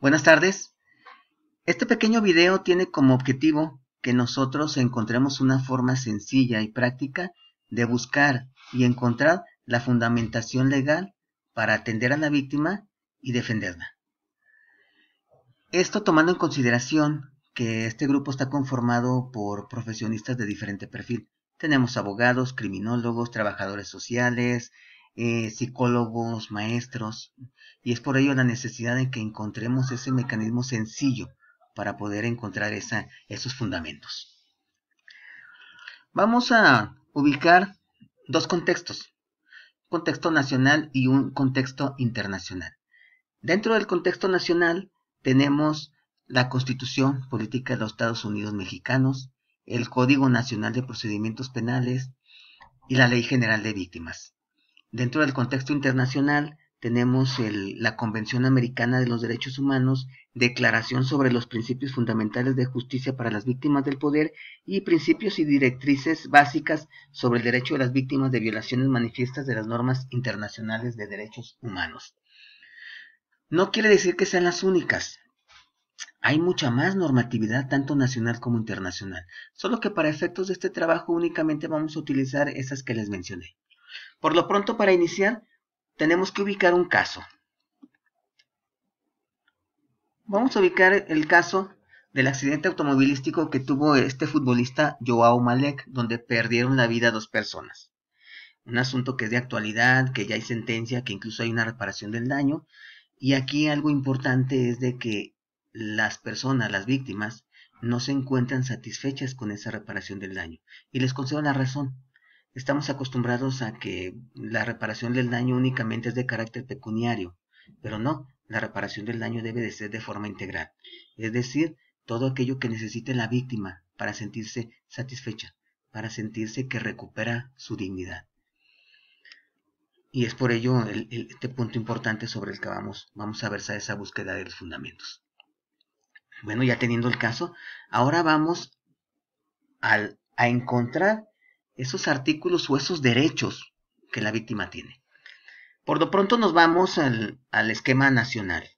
Buenas tardes. Este pequeño video tiene como objetivo que nosotros encontremos una forma sencilla y práctica de buscar y encontrar la fundamentación legal para atender a la víctima y defenderla. Esto tomando en consideración que este grupo está conformado por profesionistas de diferente perfil. Tenemos abogados, criminólogos, trabajadores sociales, eh, psicólogos, maestros, y es por ello la necesidad de que encontremos ese mecanismo sencillo para poder encontrar esa, esos fundamentos. Vamos a ubicar dos contextos, un contexto nacional y un contexto internacional. Dentro del contexto nacional tenemos la Constitución Política de los Estados Unidos Mexicanos, el Código Nacional de Procedimientos Penales y la Ley General de Víctimas. Dentro del contexto internacional tenemos la Convención Americana de los Derechos Humanos, Declaración sobre los Principios Fundamentales de Justicia para las Víctimas del Poder y Principios y Directrices Básicas sobre el Derecho de las Víctimas de Violaciones Manifiestas de las Normas Internacionales de Derechos Humanos. No quiere decir que sean las únicas. Hay mucha más normatividad, tanto nacional como internacional, solo que para efectos de este trabajo únicamente vamos a utilizar esas que les mencioné. Por lo pronto, para iniciar, tenemos que ubicar un caso. Vamos a ubicar el caso del accidente automovilístico que tuvo este futbolista Joao Malek, donde perdieron la vida dos personas. Un asunto que es de actualidad, que ya hay sentencia, que incluso hay una reparación del daño. Y aquí algo importante es de que las personas, las víctimas, no se encuentran satisfechas con esa reparación del daño. Y les concedo la razón. Estamos acostumbrados a que la reparación del daño únicamente es de carácter pecuniario, pero no, la reparación del daño debe de ser de forma integral, es decir, todo aquello que necesite la víctima para sentirse satisfecha, para sentirse que recupera su dignidad. Y es por ello este punto importante sobre el que vamos, vamos a versar esa búsqueda de los fundamentos. Bueno, ya teniendo el caso, ahora vamos a encontrar esos artículos o esos derechos que la víctima tiene. Por lo pronto nos vamos al, al esquema nacional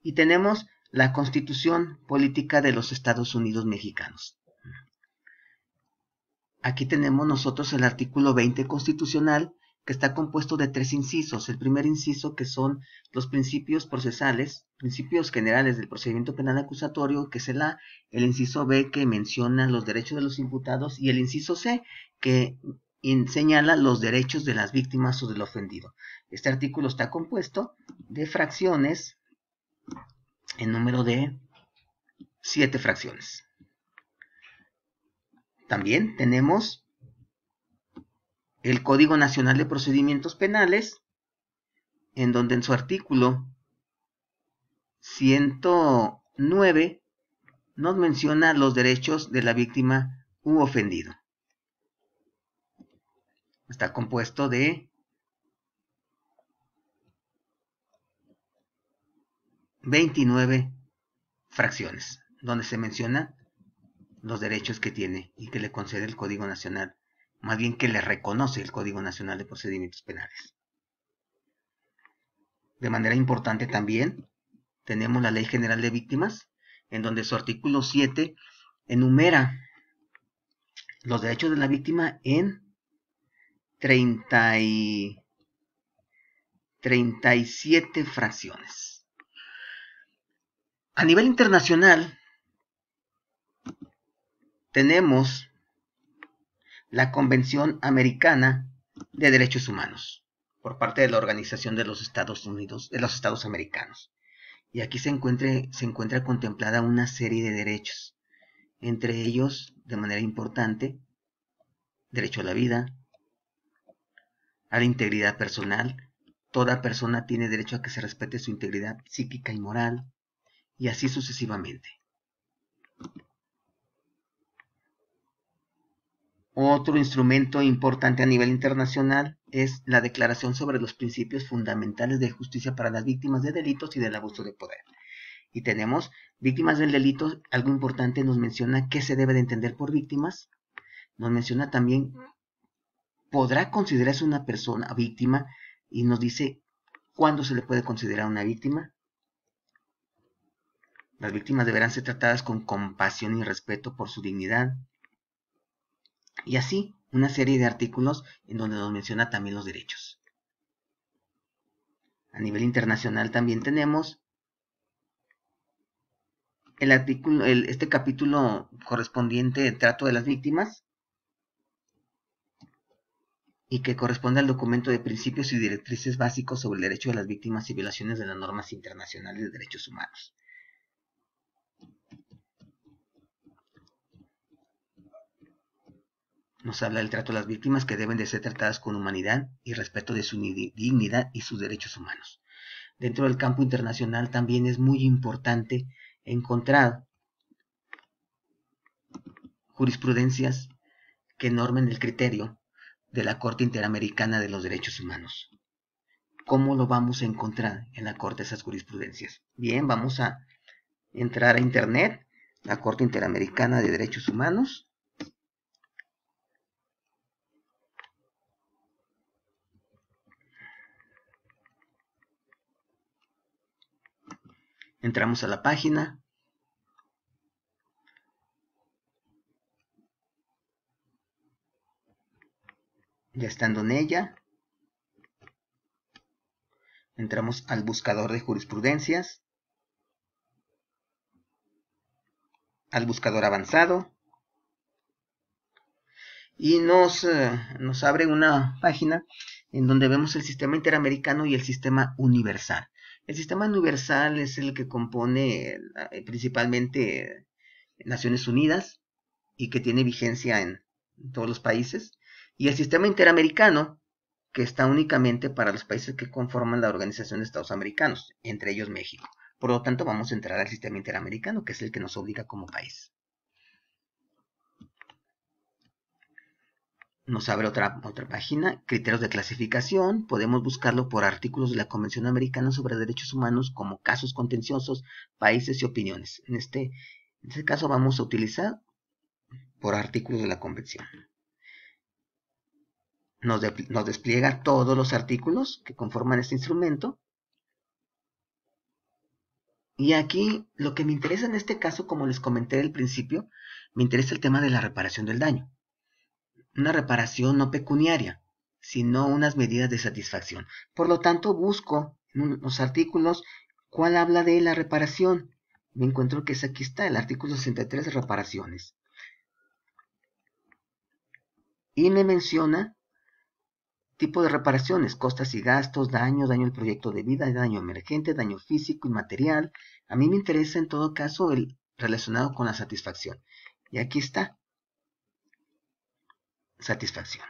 y tenemos la Constitución Política de los Estados Unidos Mexicanos. Aquí tenemos nosotros el artículo 20 constitucional que está compuesto de tres incisos. El primer inciso que son los principios procesales, principios generales del procedimiento penal acusatorio, que es el A, el inciso B que menciona los derechos de los imputados y el inciso C que señala los derechos de las víctimas o del ofendido. Este artículo está compuesto de fracciones en número de siete fracciones. También tenemos el Código Nacional de Procedimientos Penales, en donde en su artículo 109 nos menciona los derechos de la víctima u ofendido. Está compuesto de 29 fracciones, donde se mencionan los derechos que tiene y que le concede el Código Nacional más bien que le reconoce el Código Nacional de Procedimientos Penales. De manera importante también tenemos la Ley General de Víctimas, en donde su artículo 7 enumera los derechos de la víctima en 30 37 fracciones. A nivel internacional, tenemos la Convención Americana de Derechos Humanos por parte de la Organización de los Estados Unidos, de los Estados Americanos. Y aquí se, se encuentra contemplada una serie de derechos, entre ellos, de manera importante, derecho a la vida, a la integridad personal, toda persona tiene derecho a que se respete su integridad psíquica y moral, y así sucesivamente. Otro instrumento importante a nivel internacional es la Declaración sobre los Principios Fundamentales de Justicia para las Víctimas de Delitos y del Abuso de Poder. Y tenemos víctimas del delito, algo importante nos menciona qué se debe de entender por víctimas. Nos menciona también, podrá considerarse una persona víctima y nos dice cuándo se le puede considerar una víctima. Las víctimas deberán ser tratadas con compasión y respeto por su dignidad, y así una serie de artículos en donde nos menciona también los derechos. A nivel internacional también tenemos el artículo, este capítulo correspondiente al trato de las víctimas y que corresponde al documento de principios y directrices básicos sobre el derecho de las víctimas y violaciones de las normas internacionales de derechos humanos. Nos habla del trato de las víctimas que deben de ser tratadas con humanidad y respeto de su dignidad y sus derechos humanos. Dentro del campo internacional también es muy importante encontrar jurisprudencias que normen el criterio de la Corte Interamericana de los Derechos Humanos. ¿Cómo lo vamos a encontrar en la Corte esas jurisprudencias? Bien, vamos a entrar a Internet, la Corte Interamericana de Derechos Humanos, Entramos a la página. Ya estando en ella, entramos al buscador de jurisprudencias, al buscador avanzado, y nos, eh, nos abre una página en donde vemos el sistema interamericano y el sistema universal. El sistema universal es el que compone eh, principalmente Naciones Unidas y que tiene vigencia en todos los países. Y el sistema interamericano, que está únicamente para los países que conforman la Organización de Estados Americanos, entre ellos México. Por lo tanto, vamos a entrar al sistema interamericano, que es el que nos obliga como país. nos abre otra, otra página, criterios de clasificación, podemos buscarlo por artículos de la Convención Americana sobre Derechos Humanos como casos contenciosos, países y opiniones. En este, en este caso vamos a utilizar por artículos de la Convención. nos despliega todos los artículos que conforman este instrumento. Y aquí lo que me interesa en este caso, como les comenté al principio, me interesa el tema de la reparación del daño una reparación no pecuniaria, sino unas medidas de satisfacción. Por lo tanto, busco en los artículos cuál habla de la reparación. Me encuentro que es aquí está el artículo 63, reparaciones. Y me menciona tipo de reparaciones, costas y gastos, daño, daño al proyecto de vida, daño emergente, daño físico y material. A mí me interesa en todo caso el relacionado con la satisfacción. Y aquí está, satisfacción.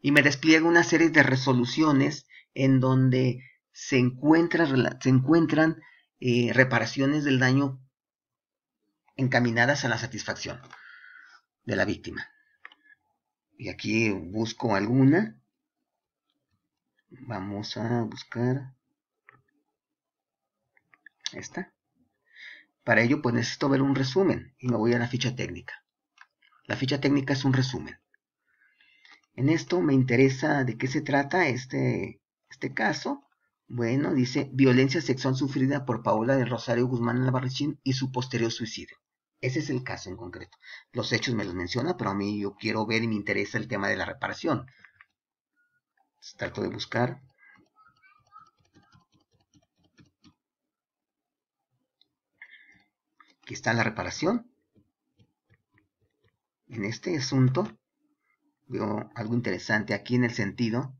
Y me despliega una serie de resoluciones en donde se, se encuentran eh, reparaciones del daño encaminadas a la satisfacción de la víctima. Y aquí busco alguna. Vamos a buscar esta. Para ello, pues necesito ver un resumen y me voy a la ficha técnica. La ficha técnica es un resumen. En esto me interesa de qué se trata este, este caso. Bueno, dice violencia sexual sufrida por Paola del Rosario Guzmán Albarrachín y su posterior suicidio. Ese es el caso en concreto. Los hechos me los menciona, pero a mí yo quiero ver y me interesa el tema de la reparación. trato de buscar. Aquí está la reparación en este asunto veo algo interesante aquí en el sentido.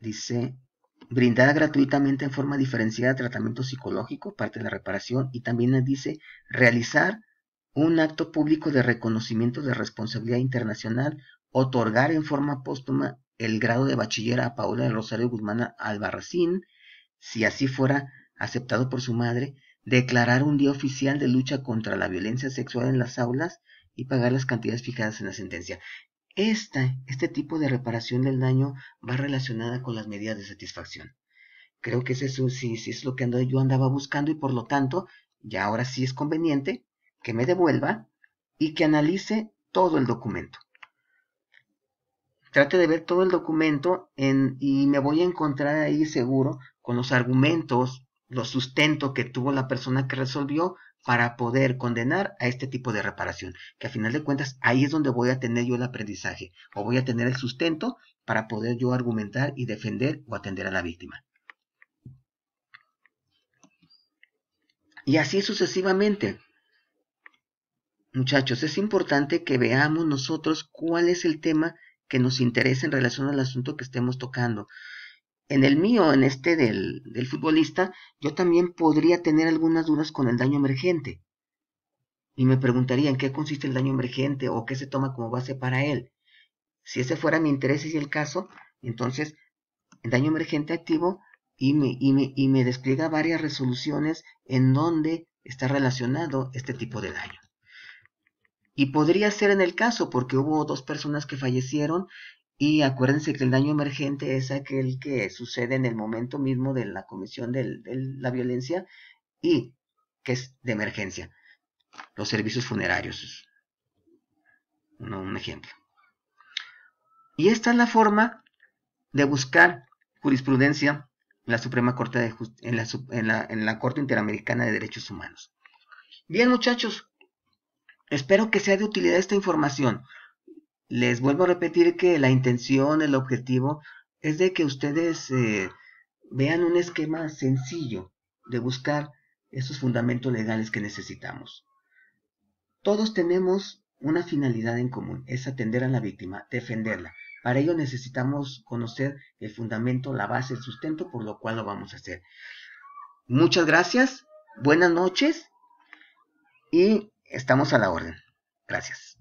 Dice, brindar gratuitamente en forma diferenciada tratamiento psicológico, parte de la reparación, y también dice, realizar un acto público de reconocimiento de responsabilidad internacional, otorgar en forma póstuma el grado de bachiller a Paula de Rosario Guzmán Albarracín, si así fuera aceptado por su madre, declarar un día oficial de lucha contra la violencia sexual en las aulas y pagar las cantidades fijadas en la sentencia. Esta, este tipo de reparación del daño va relacionada con las medidas de satisfacción. Creo que es, sí, es lo que yo andaba buscando y por lo tanto, ya ahora sí es conveniente que me devuelva y que analice todo el documento. Trate de ver todo el documento y me voy a encontrar ahí seguro con los argumentos, lo sustento que tuvo la persona que resolvió para poder condenar a este tipo de reparación, que a final de cuentas ahí es donde voy a tener yo el aprendizaje o voy a tener el sustento para poder yo argumentar y defender o atender a la víctima. Y así sucesivamente. Muchachos, es importante que veamos nosotros cuál es el tema que nos interesa en relación al asunto que estemos tocando en el mío, en este del, futbolista, yo también podría tener algunas dudas con el daño emergente. Y me preguntaría en qué consiste el daño emergente o qué se toma como base para él. Si ese fuera mi interés y el caso, entonces el daño emergente activo y me, y y me despliega varias resoluciones en donde está relacionado este tipo de daño. Y podría ser en el caso, porque hubo dos personas que fallecieron y acuérdense que el daño emergente es aquel que sucede en el momento mismo de la comisión de la violencia y que es de emergencia. Los servicios funerarios. un ejemplo. Y esta es la forma de buscar jurisprudencia la Suprema Corte de en la Corte Interamericana de Derechos Humanos. Bien, muchachos, espero que sea de utilidad esta información les vuelvo a repetir que la intención, el objetivo, es de que ustedes eh, vean un esquema sencillo de buscar esos fundamentos legales que necesitamos. Todos tenemos una finalidad en común, es atender a la víctima, defenderla. Para ello necesitamos conocer el fundamento, la base, el sustento, por lo cual lo vamos a hacer. Muchas gracias, buenas noches y estamos a la orden. Gracias.